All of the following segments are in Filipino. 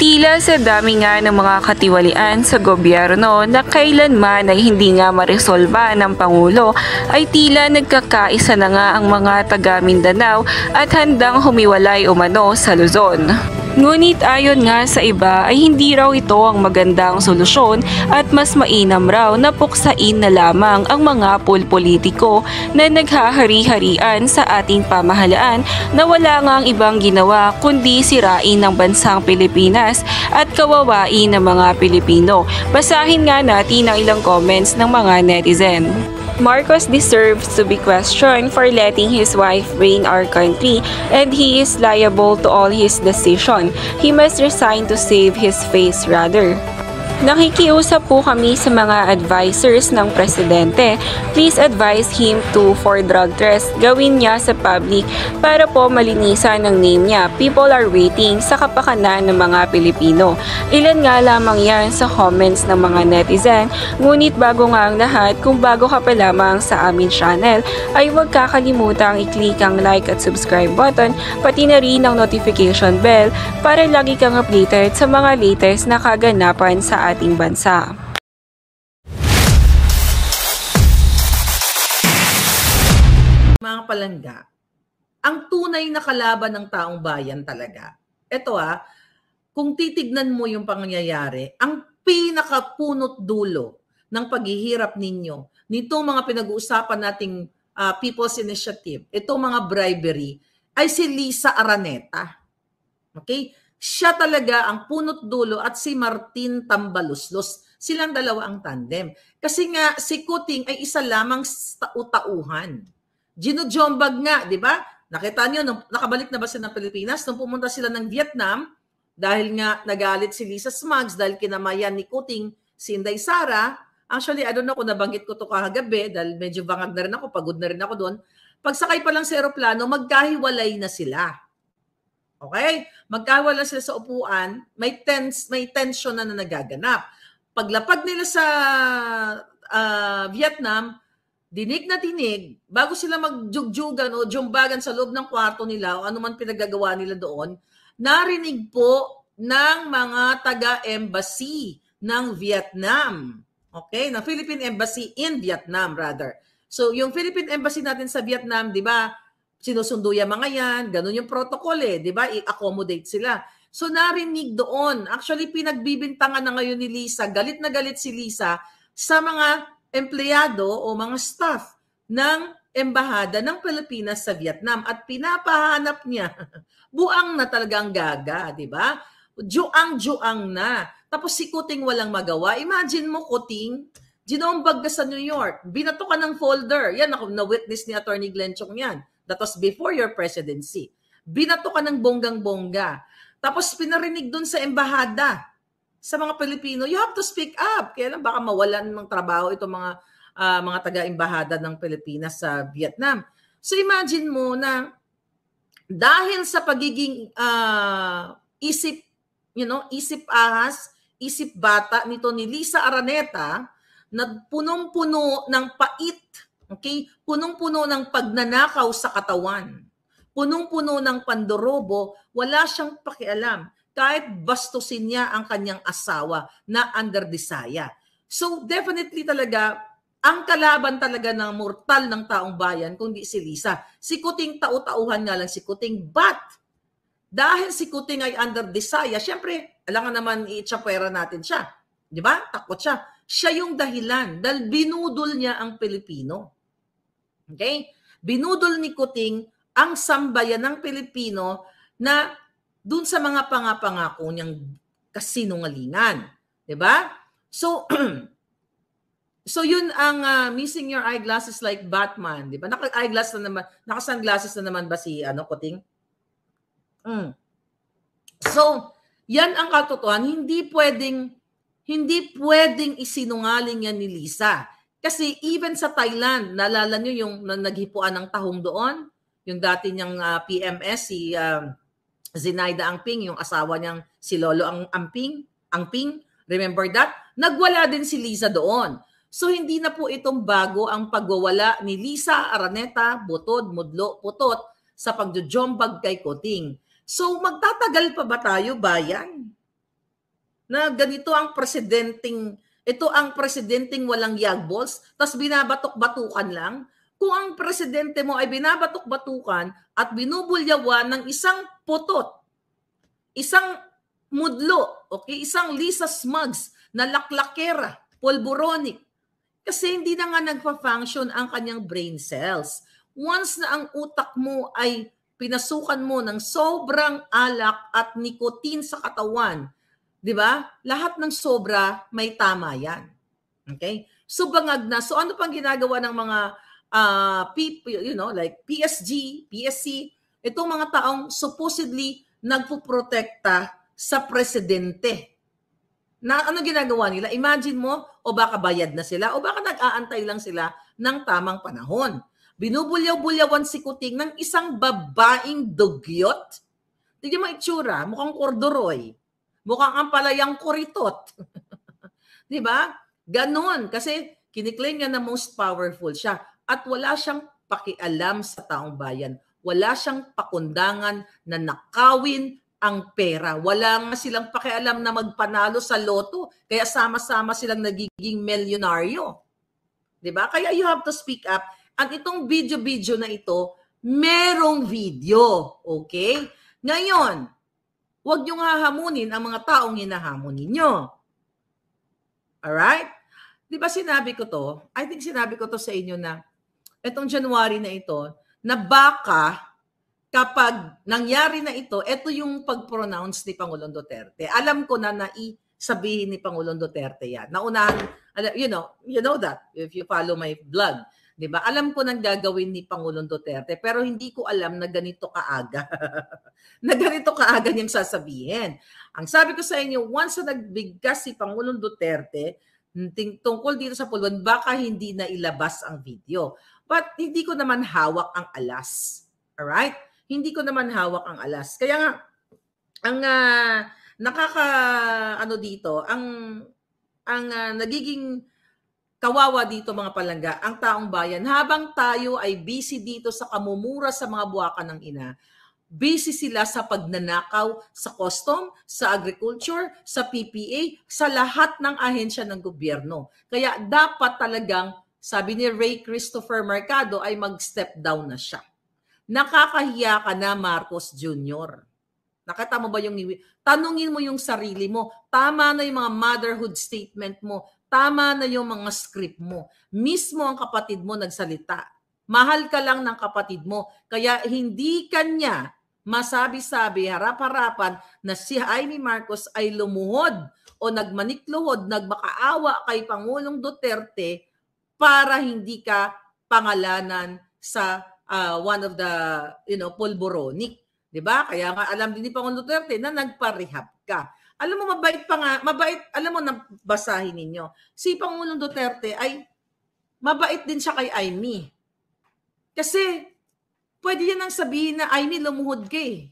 Tila sa dami nga ng mga katiwalian sa gobyerno na kailanman ay hindi nga maresolba ng Pangulo ay tila nagkakaisa na nga ang mga taga Mindanao at handang humiwalay umano sa Luzon. Ngunit ayon nga sa iba ay hindi raw ito ang magandang solusyon at mas mainam raw na puksain na lamang ang mga pulpolitiko na naghahari-harian sa ating pamahalaan na wala ngang ibang ginawa kundi sirain ng bansang Pilipinas at kawawain ng mga Pilipino. Basahin nga natin ang ilang comments ng mga netizen. Marcos deserves to be questioned for letting his wife reign our country and he is liable to all his decisions he must resign to save his face rather. Nakikiusap po kami sa mga advisors ng presidente. Please advise him to for drug test. Gawin niya sa public para po malinisan ang name niya. People are waiting sa kapakanan ng mga Pilipino. Ilan nga lamang yan sa comments ng mga netizen. Ngunit bago nga ang lahat, kung bago ka pa lamang sa amin channel, ay huwag kakalimutang i-click ang like at subscribe button, pati na rin ang notification bell para lagi kang updated sa mga latest na kaganapan sa ating bansa. Mga palangga, ang tunay na kalaban ng taong bayan talaga. Ito ah, kung titignan mo yung pangyayari, ang pinakapunot dulo ng paghihirap ninyo, nitong mga pinag-uusapan nating uh, People's Initiative, itong mga bribery, ay si Lisa Araneta. Okay? siya talaga ang punot dulo at si Martin Tambaluslos. Silang dalawa ang tandem. Kasi nga si Kuting ay isa lamang tautauhan. tauhan Ginujombag nga, di ba? Nakita niyo, nung, nakabalik na ba sila ng Pilipinas? Nung pumunta sila ng Vietnam, dahil nga nagalit si Lisa Smugs dahil kinamayan ni Kuting si Inday Sara, actually, I don't know kung nabanggit ko to kahagabi dahil medyo bangag na rin ako, pagod na rin ako doon. Pagsakay pa lang sa aeroplano, magkahiwalay na sila Okay? Magkawa lang sila sa upuan, may tense, may tension na, na nagaganap. Paglapag nila sa uh, Vietnam, dinig na dinig, bago sila magjugjugan o jumbagan sa loob ng kwarto nila o anuman pinagagawa nila doon, narinig po ng mga taga-embassy ng Vietnam. Okay? Na Philippine Embassy in Vietnam, rather. So, yung Philippine Embassy natin sa Vietnam, di ba, sinusundo yung mga yan, ganun yung protocol eh, di ba? I-accommodate sila. So narinig doon, actually pinagbibintangan na ngayon ni Lisa, galit na galit si Lisa sa mga empleyado o mga staff ng embahada ng Pilipinas sa Vietnam at pinapahanap niya. Buang na talagang gaga, di ba? Juang-juang na. Tapos si Kuting walang magawa. Imagine mo, Kuting, ginombag ka sa New York, binato ka ng folder. Yan, na-witness ni Attorney Glenn Chong yan That was before your presidency. Binato ka ng bonggang-bongga. Tapos pinarinig doon sa embahada sa mga Pilipino, you have to speak up. Kaya lang baka mawalan ng trabaho itong mga uh, mga taga-embahada ng Pilipinas sa Vietnam. So imagine mo na dahil sa pagiging uh, isip, you know, isip ahas, isip bata nito ni Lisa Araneta, nagpunong-puno ng pait Okay? Punong-puno ng pagnanakaw sa katawan. Punong-puno ng pandorobo, wala siyang pakialam. Kahit bastusin niya ang kanyang asawa na under desire. So definitely talaga, ang kalaban talaga ng mortal ng taong bayan, kundi si Lisa. Si Kuting tau-tauhan nga lang si Kuting. But, dahil si Kuting ay under desire, syempre, alangan naman iitsapwera natin siya. Di ba? Takot siya. Siya yung dahilan dahil binudol niya ang Pilipino. Okay? Binudol ni Kuting ang sambayan ng Pilipino na dun sa mga pangapangako niyang kasinungalingan. ba? Diba? So, so yun ang uh, missing your eyeglasses like Batman. Di ba? Naka-eyeglass na naman, naka-sunglasses na naman ba si ano, Kuting? Mm. So, yan ang katotohanan. Hindi pwedeng hindi pwedeng isinungaling yan ni Lisa. Kasi even sa Thailand, naalala nyo yung na, naghipuan ng tahong doon? Yung dati niyang uh, ah, PMS, si uh, um, Zinaida Angping, yung asawa niyang si Lolo Ang Angping, Angping, remember that? Nagwala din si Lisa doon. So hindi na po itong bago ang pagwawala ni Lisa Araneta Butod Mudlo Putot sa pagjojombag kay Koting. So magtatagal pa ba tayo bayan? Na ganito ang presidenting ito ang presidenteng walang yagbols, tapos binabatok-batukan lang. Kung ang presidente mo ay binabatok-batukan at binubulyawan ng isang putot, isang mudlo, okay, isang Lisa Smugs na laklakera, polboronic, kasi hindi na nga nagpa-function ang kanyang brain cells. Once na ang utak mo ay pinasukan mo ng sobrang alak at nicotine sa katawan, 'Di ba? Lahat ng sobra may tama 'yan. Okay? So na. So ano pang ginagawa ng mga uh, ah, people, you know, like PSG, PSC, itong mga taong supposedly nagpoprotekta sa presidente. Na ano ginagawa nila? Imagine mo, o baka bayad na sila, o baka nag-aantay lang sila ng tamang panahon. Binubulyaw-bulyawan si Kuting ng isang babaeng dugyot. Tignan mo itsura, mukhang korduroy. Mukhang ang palayang kuritot. di ba? Ganon. Kasi kiniklaim niya na most powerful siya. At wala siyang pakialam sa taong bayan. Wala siyang pakundangan na nakawin ang pera. Wala nga silang pakialam na magpanalo sa loto. Kaya sama-sama silang nagiging milyonaryo. Di ba? Kaya you have to speak up. At itong video-video na ito, merong video. Okay? Ngayon, Huwag niyong hahamunin ang mga taong hinahamon ninyo. Alright? Di ba sinabi ko to? I think sinabi ko to sa inyo na itong January na ito, na baka kapag nangyari na ito, ito yung pag-pronounce ni Pangulong Duterte. Alam ko na naisabihin ni Pangulong Duterte yan. Naunahan, you know, you know that if you follow my blog. 'di ba? Alam ko nang gagawin ni Pangulong Duterte, pero hindi ko alam na ganito kaaga. na ganito kaaga niyang sasabihin. Ang sabi ko sa inyo, once na nagbigkas si Pangulong Duterte hmm, tungkol dito sa pulwan, baka hindi na ilabas ang video. But hindi ko naman hawak ang alas. right? Hindi ko naman hawak ang alas. Kaya nga, ang uh, nakaka, ano dito, ang, ang uh, nagiging Kawawa dito mga palangga, ang taong bayan, habang tayo ay busy dito sa kamumura sa mga buwakan ng ina, busy sila sa pagnanakaw sa custom, sa agriculture, sa PPA, sa lahat ng ahensya ng gobyerno. Kaya dapat talagang, sabi ni Ray Christopher Mercado, ay mag-step down na siya. Nakakahiya ka na, Marcos Jr. Nakita mo ba yung Tanungin mo yung sarili mo. Tama na yung mga motherhood statement mo. Tama na yung mga script mo. Mismo ang kapatid mo nagsalita. Mahal ka lang ng kapatid mo. Kaya hindi kanya masabi-sabi, harap-harapan na si Jaime Marcos ay lumuhod o nagmanikluhod, nagmakaawa kay Pangulong Duterte para hindi ka pangalanan sa uh, one of the you know polboronic, 'di ba? Kaya nga alam din ni Pangulong Duterte na nagpa-rehab ka. Alam mo, mabait pa nga, mabait, alam mo, nabasahin ninyo. Si Pangulong Duterte ay mabait din siya kay Aimee. Kasi, pwede yan ang sabihin na, Aimee, lumuhod ka eh.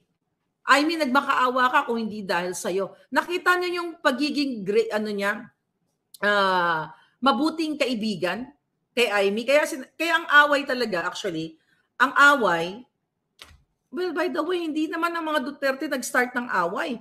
Aimee, nagmakaawa ka kung hindi dahil sa'yo. Nakita niyo yung pagiging, great, ano niya, uh, mabuting kaibigan kay Aimee. Kaya, kaya ang away talaga, actually, ang away, well, by the way, hindi naman ang mga Duterte nag-start ng away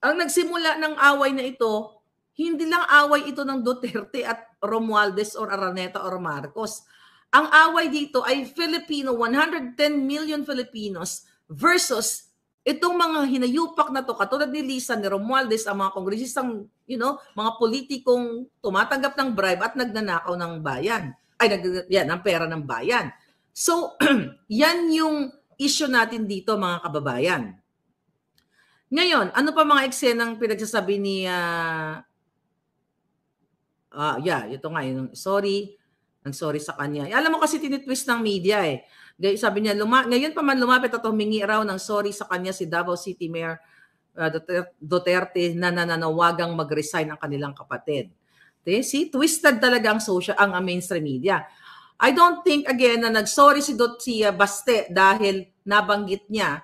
ang nagsimula ng away na ito, hindi lang away ito ng Duterte at Romualdez or Araneta or Marcos. Ang away dito ay Filipino, 110 million Filipinos versus itong mga hinayupak na to, katulad ni Lisa, ni Romualdez, ang mga kongresistang, you know, mga politikong tumatanggap ng bribe at nagnanakaw ng bayan. Ay, nag, yan, ang pera ng bayan. So, yan yung issue natin dito, mga kababayan. Ngayon, ano pa mga eksenang pinagsasabi ni uh, uh, yeah, ito nga yung sorry, ang sorry sa kanya. Eh, alam mo kasi tinitwist ng media eh. Sabi niya, luma, ngayon pa man lumapit at humingi raw ng sorry sa kanya si Davao City Mayor uh, Duterte na nananawagang mag-resign ang kanilang kapatid. Okay? See, twisted talaga ang social, ang mainstream media. I don't think again na nag-sorry si Dot si Baste dahil nabanggit niya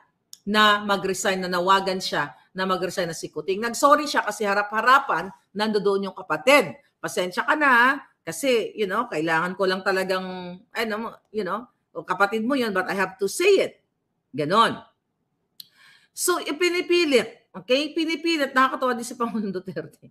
na mag-resign, na nawagan siya na mag-resign na si Kuting. Nag-sorry siya kasi harap-harapan, nandoon yung kapatid. Pasensya ka na, kasi, you know, kailangan ko lang talagang, ano, you know, kapatid mo yun, but I have to say it. Ganon. So, ipinipilit. Okay? Pinipilit. Nakakatawa din si Pangulong Duterte.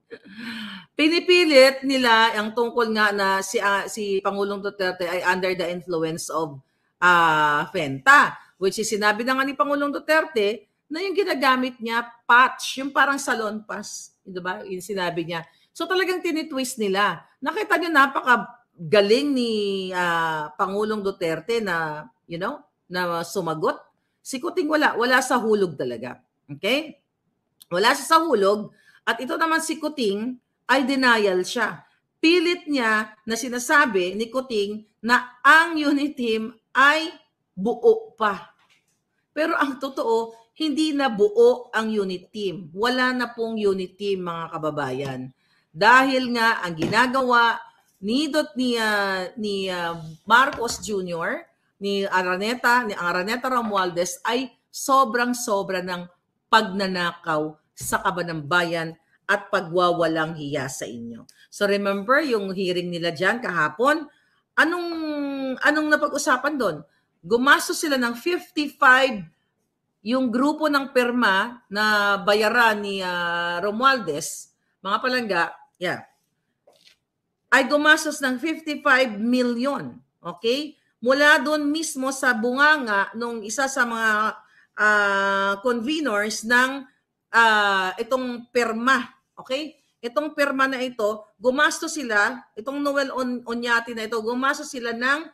pinipilit nila ang tungkol nga na si, uh, si Pangulong Duterte ay under the influence of uh, Fenta which is sinabi na nga ni Pangulong Duterte na yung ginagamit niya, patch, yung parang salon pass, di ba? Yung sinabi niya. So talagang tinitwist nila. Nakita niyo napaka galing ni uh, Pangulong Duterte na, you know, na sumagot. Sikuting wala, wala sa hulog talaga. Okay? Wala siya sa hulog. At ito naman si Kuting ay denial siya. Pilit niya na sinasabi ni Kuting na ang unit team ay buo pa. Pero ang totoo, hindi na buo ang unit team. Wala na pong unit team mga kababayan. Dahil nga ang ginagawa ni dot ni uh, ni uh, Marcos Jr. ni Araneta ni Araneta Romualdez ay sobrang-sobra ng pagnanakaw sa kabanang bayan at pagwawalang hiya sa inyo. So remember yung hearing nila diyan kahapon, anong anong napag-usapan doon? gumastos sila ng 55 yung grupo ng perma na bayaran ni uh, Romualdez, mga palangga, yeah, ay gumastos ng 55 million. Okay? Mula doon mismo sa bunganga nung isa sa mga uh, ah, conveners ng uh, itong perma. Okay? Itong perma na ito, gumastos sila, itong Noel On Onyati na ito, gumastos sila ng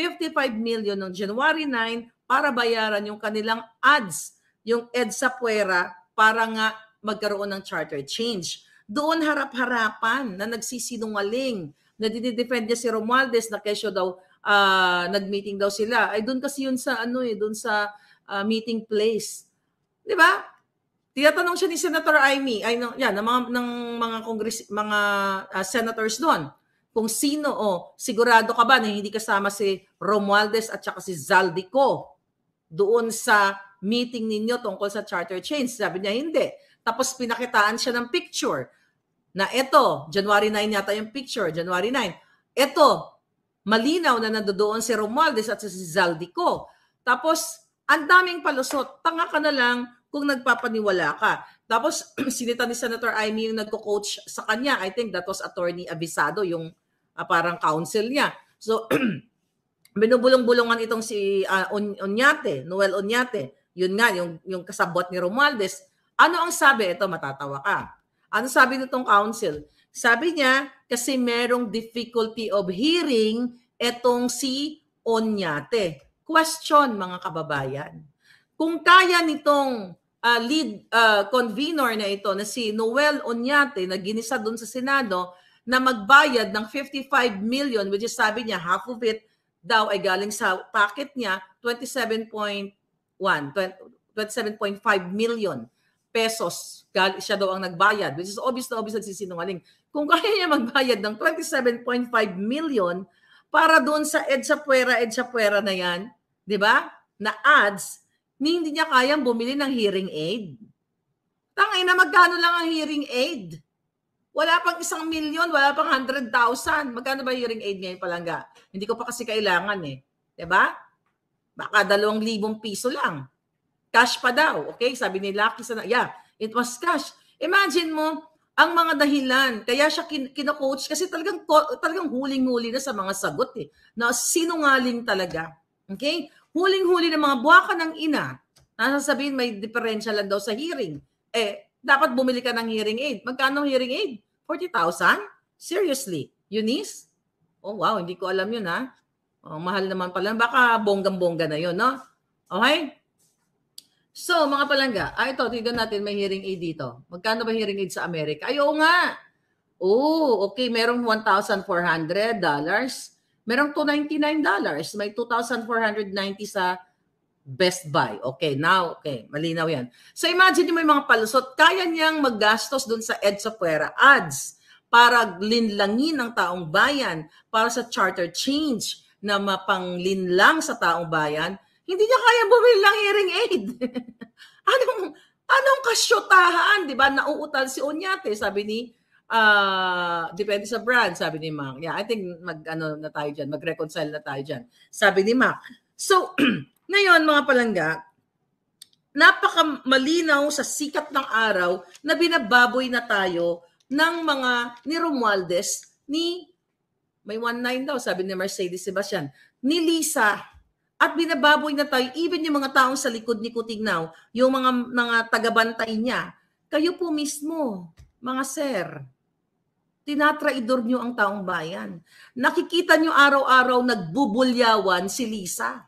55 million ng January 9 para bayaran yung kanilang ads, yung EDSA Puera para nga magkaroon ng charter change. Doon harap-harapan na nagsisinungaling, na dinidefend niya si Romualdez na kesyo daw uh, nag-meeting daw sila. Ay doon kasi yun sa ano eh, doon sa uh, meeting place. 'Di ba? Tinatanong siya ni Senator Amy, ay ng, yan, ng mga ng mga kongres mga uh, senators doon kung sino o oh, sigurado ka ba na hindi kasama si Romualdez at saka si Zaldico doon sa meeting ninyo tungkol sa charter change? Sabi niya, hindi. Tapos pinakitaan siya ng picture na ito, January 9 yata yung picture, January 9. Ito, malinaw na nandoon si Romualdez at si Zaldico. Tapos, ang daming palusot. Tanga ka na lang kung nagpapaniwala ka. Tapos, sinita ni Senator Amy yung nagko-coach sa kanya. I think that was Attorney Abisado, yung uh, parang council niya. So, binubulong-bulungan itong si uh, ah, Onyate, Noel Onyate. Yun nga, yung, yung kasabot ni Romualdez. Ano ang sabi? Ito, matatawa ka. Ano sabi nitong council? Sabi niya, kasi merong difficulty of hearing etong si Onyate. Question, mga kababayan. Kung kaya nitong uh, lead uh, convener na ito na si Noel Onyate na ginisa doon sa Senado, na magbayad ng 55 million, which is sabi niya, half of it daw ay galing sa packet niya, 27.1, 27.5 million pesos siya daw ang nagbayad, which is obvious na obvious nagsisinungaling. Kung kaya niya magbayad ng 27.5 million para doon sa EDSA Puera, EDSA Puera na yan, di ba? Na ads, ni hindi niya kayang bumili ng hearing aid. Tangay na magkano lang ang hearing aid? Wala pang isang milyon, wala pang 100,000. Magkano ba hearing aid ngayon palangga? Hindi ko pa kasi kailangan eh. ba? Diba? Baka dalawang libong piso lang. Cash pa daw. Okay? Sabi ni Lucky sa... Yeah, it was cash. Imagine mo, ang mga dahilan. Kaya siya kin- kinakoach kasi talagang, talagang huling-huli na sa mga sagot eh. Na sinungaling talaga. Okay? Huling-huli ng mga buwaka ng ina. Nasasabihin may diferensya lang daw sa hearing. Eh, dapat bumili ka ng hearing aid. Magkano hearing aid? 40,000? Seriously, Eunice? Oh wow, hindi ko alam yun ha. Oh, mahal naman pala. Baka bonggang-bongga na yun, no? Okay? So, mga palangga, ah, ito, tignan natin may hearing aid dito. Magkano ba hearing aid sa Amerika? Ay, nga. Oh, okay, merong $1,400. Merong $299. May $2,490 sa Best Buy. Okay, now, okay, malinaw yan. So imagine mo yung mga palusot, kaya niyang maggastos dun sa EDSA Puera ads para linlangin ng taong bayan, para sa charter change na mapanglinlang sa taong bayan, hindi niya kaya bumili lang hearing aid. anong, anong kasyotahan, di ba? Nauutal si Onyate, sabi ni uh, depende sa brand, sabi ni Mac. Yeah, I think mag ano na tayo diyan, mag-reconcile na tayo diyan. Sabi ni Mac. So Ngayon, mga palangga, napakamalinaw sa sikat ng araw na binababoy na tayo ng mga ni Romualdez, ni, may 1-9 daw, sabi ni Mercedes Sebastian, ni Lisa, at binababoy na tayo, even yung mga taong sa likod ni Kutignaw, yung mga, mga tagabantay niya, kayo po mismo, mga sir, tinatraidor niyo ang taong bayan. Nakikita niyo araw-araw nagbubulyawan si Lisa.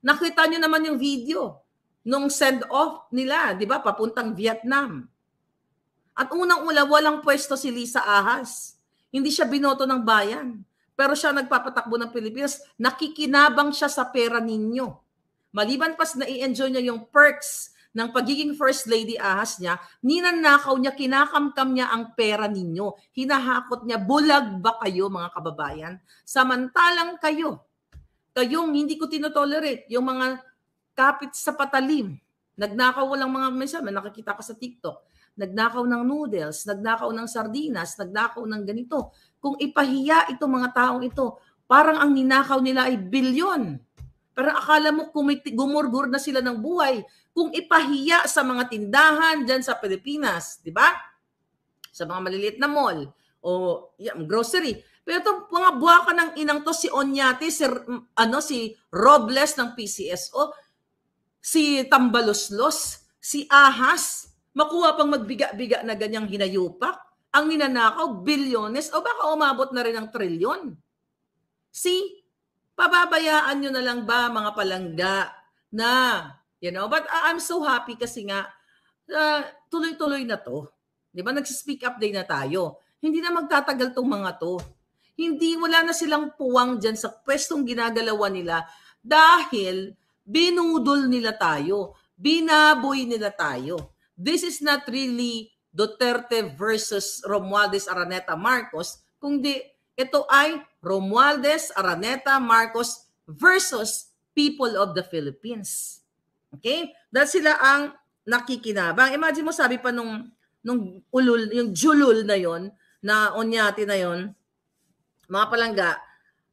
Nakita nyo naman yung video nung send-off nila, di ba, papuntang Vietnam. At unang-una, walang pwesto si Lisa Ahas. Hindi siya binoto ng bayan. Pero siya nagpapatakbo ng Pilipinas. Nakikinabang siya sa pera ninyo. Maliban pas na i-enjoy niya yung perks ng pagiging first lady ahas niya, ninanakaw niya, kinakamkam niya ang pera ninyo. Hinahakot niya, bulag ba kayo mga kababayan? Samantalang kayo, Kayong hindi ko tinotolerate, yung mga kapit sa patalim, nagnakaw walang mga mesa, may nakikita ka sa TikTok, nagnakaw ng noodles, nagnakaw ng sardinas, nagnakaw ng ganito. Kung ipahiya itong mga taong ito, parang ang ninakaw nila ay bilyon. Parang akala mo kumiti, gumurgur na sila ng buhay kung ipahiya sa mga tindahan dyan sa Pilipinas, di ba? Sa mga maliliit na mall o yeah, grocery. Pero itong mga buwaka ng inang to, si Onyate, si, mm, ano, si Robles ng PCSO, si Tambaloslos, si Ahas, makuha pang magbiga-biga na ganyang hinayupak, ang ninanakaw, bilyones, o baka umabot na rin ng trilyon. Si, pababayaan nyo na lang ba mga palangga na, you know, but ah, I'm so happy kasi nga, uh, tuloy-tuloy na to. Di ba? nagsispeak up day na tayo. Hindi na magtatagal tong mga to hindi wala na silang puwang diyan sa pwestong ginagalawan nila dahil binudol nila tayo, binaboy nila tayo. This is not really Duterte versus Romualdez Araneta Marcos, kundi ito ay Romualdez Araneta Marcos versus people of the Philippines. Okay? Dahil sila ang nakikinabang. Imagine mo sabi pa nung nung ulul, yung julul na yon na onyati na yon, mga palangga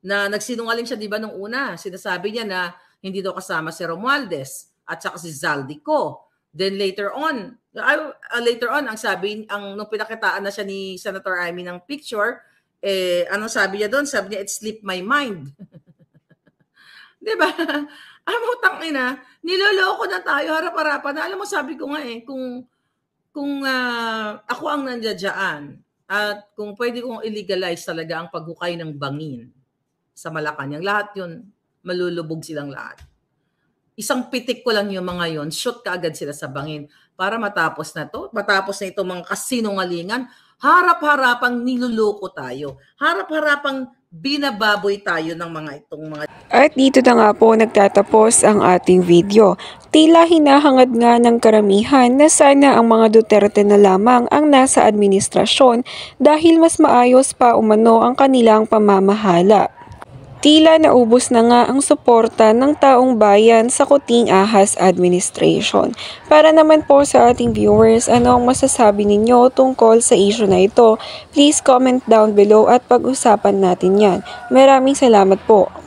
na nagsinungaling siya 'di ba nung una. Sinasabi niya na hindi daw kasama si Romualdez at saka si Zaldico. Then later on, uh, later on ang sabi ang nung pinakitaan na siya ni Senator Amy ng picture, eh anong sabi niya doon? Sabi niya it slipped my mind. 'Di ba? Alam mo tangina, niloloko na tayo harap-harapan. Alam mo sabi ko nga eh kung kung uh, ako ang nandiyan, at kung pwede kong illegalize talaga ang paghukay ng bangin sa Malacanang, lahat yun, malulubog silang lahat. Isang pitik ko lang yung mga yon, shoot ka agad sila sa bangin para matapos na to, matapos na itong mga kasinungalingan, harap-harapang niluloko tayo. Harap-harapang binababoy tayo ng mga itong mga... At dito na nga po nagtatapos ang ating video. Tila hinahangad nga ng karamihan na sana ang mga Duterte na lamang ang nasa administrasyon dahil mas maayos pa umano ang kanilang pamamahala. Tila naubos na nga ang suporta ng taong bayan sa Kuting Ahas Administration. Para naman po sa ating viewers, ano ang masasabi ninyo tungkol sa issue na ito? Please comment down below at pag-usapan natin yan. Maraming salamat po.